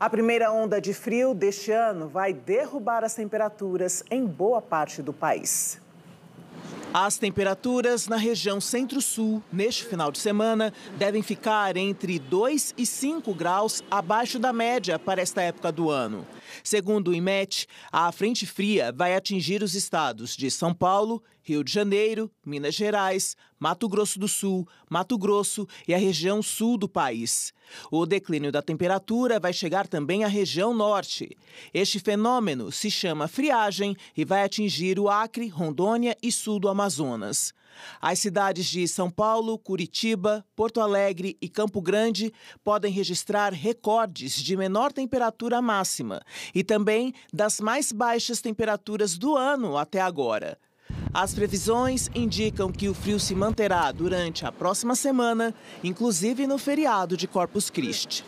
A primeira onda de frio deste ano vai derrubar as temperaturas em boa parte do país. As temperaturas na região centro-sul neste final de semana devem ficar entre 2 e 5 graus abaixo da média para esta época do ano. Segundo o IMET, a frente fria vai atingir os estados de São Paulo, Rio de Janeiro, Minas Gerais, Mato Grosso do Sul, Mato Grosso e a região sul do país. O declínio da temperatura vai chegar também à região norte. Este fenômeno se chama friagem e vai atingir o Acre, Rondônia e sul do Amazonas. Amazonas. As cidades de São Paulo, Curitiba, Porto Alegre e Campo Grande podem registrar recordes de menor temperatura máxima e também das mais baixas temperaturas do ano até agora. As previsões indicam que o frio se manterá durante a próxima semana, inclusive no feriado de Corpus Christi.